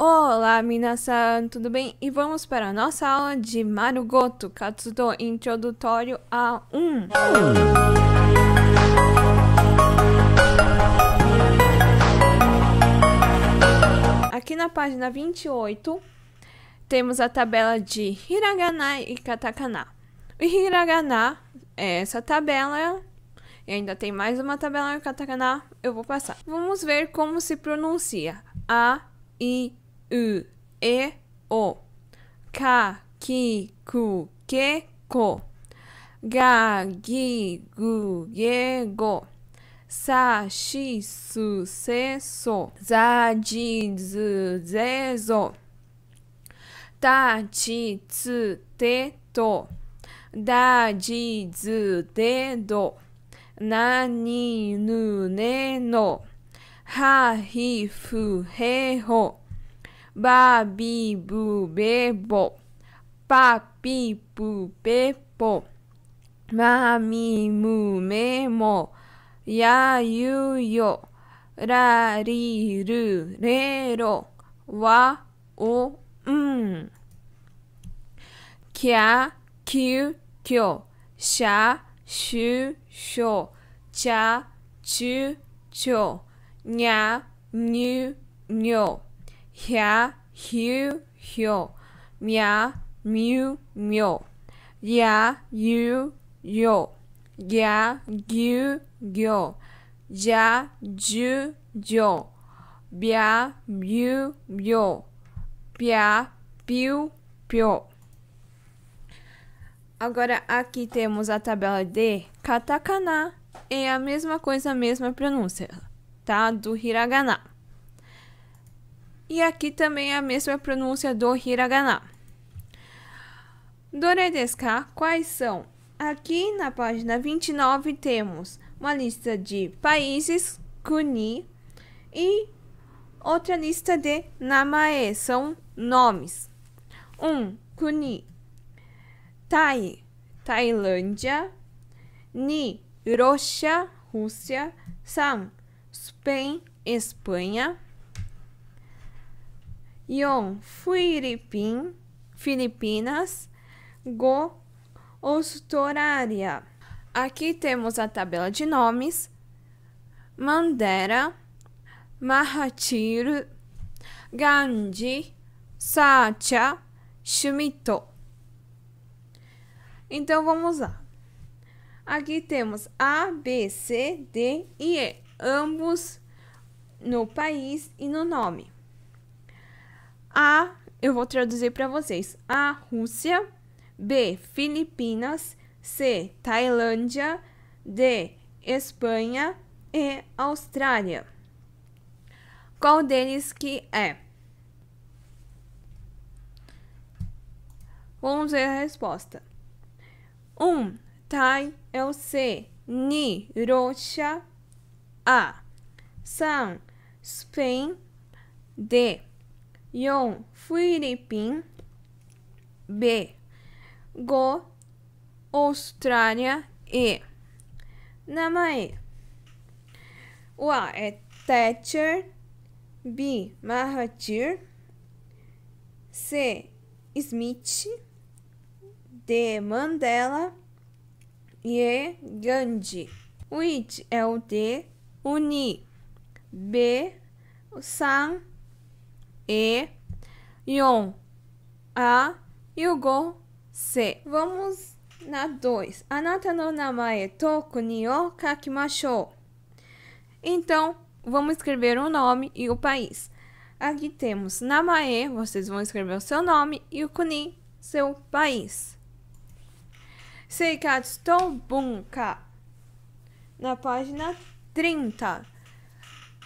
Olá, minasan, tudo bem? E vamos para a nossa aula de Marugoto Katsudo Introdutório A1. Aqui na página 28, temos a tabela de Hiragana e Katakana. O Hiragana é essa tabela e ainda tem mais uma tabela no katakana, eu vou passar. Vamos ver como se pronuncia a, i, う、え、お。か、き、く、け、こ。が、ぎ、ぐ、げ、ご。さ、し、す、せ、そ。ざ、じ、ず、ぜ、ぞ。た、ち、つ、て、と。だ、じ、ず、で、ど。なに、ぬ、ね、の。は、ひ、ふ、へ、ほ。バービーブーベーボパピープーペーポマミムメモやゆよラリルレロワオンキャキュキョシャーシューショチャチューチョニャニュニョ hia, hiu, hio, mia, miu, mio, ya, yu, yo, ya, gyu, gyo, ja, ju, jo, bia, biu, bio, pia, piu, pio. Agora aqui temos a tabela de katakana, é a mesma coisa, a mesma pronúncia, tá? Do hiragana. E aqui também a mesma pronúncia do hiragana. Dore desu ka? Quais são? Aqui na página 29 temos uma lista de países, kuni, e outra lista de namae, são nomes. Um, kuni, tai, Tailândia. Ni, Rocha, Rússia. Sam, Spain, Espanha. Yon Filipin, Filipinas, Go Ostoraria. Aqui temos a tabela de nomes. Mandera, Mahathir, Gandhi, Satya, Shumito. Então vamos lá. Aqui temos A, B, C, D e E, ambos no país e no nome. A, eu vou traduzir para vocês. A, Rússia. B, Filipinas. C, Tailândia. D, Espanha e Austrália. Qual deles que é? Vamos ver a resposta. 1. Um, tai é o C. Ni, roxa, A. San, Spain, D. Yon Philippines. B. Go Austrália e Namae. A é Thatcher. B. Mahathir. C. Smith. D. Mandela. E. Gandhi. Which é o D. Uni. B. Sam. E, Yon, A e o Se. Vamos na 2. Anata no namae to kuni o kakimashou. Então, vamos escrever o nome e o país. Aqui temos namae, vocês vão escrever o seu nome, e o kuni, seu país. Seikatsu to bunka. Na página 30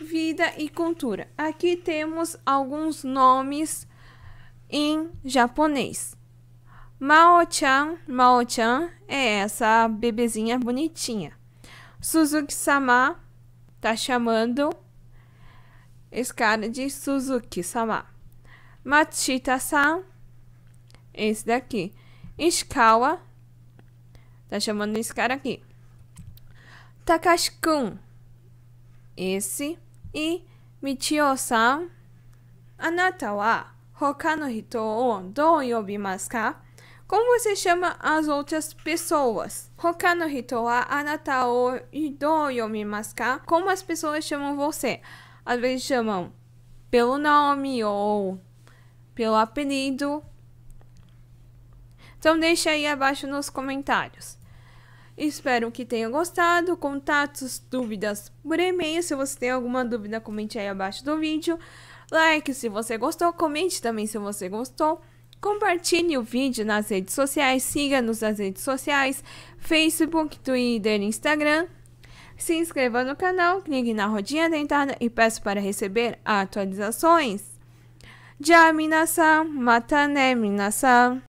vida e cultura. Aqui temos alguns nomes em japonês. Mao-chan, Mao-chan é essa bebezinha bonitinha. Suzuki-sama tá chamando esse cara de Suzuki-sama. matshita san esse daqui. Ishikawa, tá chamando esse cara aqui. Takashi-kun, esse e Michio-san, anata wa hoka no hito o dou yobimasu ka? Como você chama as outras pessoas? Hoka no hito wa anata o dou yobimasu ka? Como as pessoas chamam você? Às vezes chamam pelo nome ou pelo apelido. Então deixa aí abaixo nos comentários. Espero que tenham gostado. Contatos, dúvidas por e-mail. Se você tem alguma dúvida, comente aí abaixo do vídeo. Like se você gostou, comente também se você gostou. Compartilhe o vídeo nas redes sociais, siga-nos nas redes sociais, Facebook, Twitter, Instagram. Se inscreva no canal, clique na rodinha dentada e peço para receber atualizações. Já, Matané matane, minasan.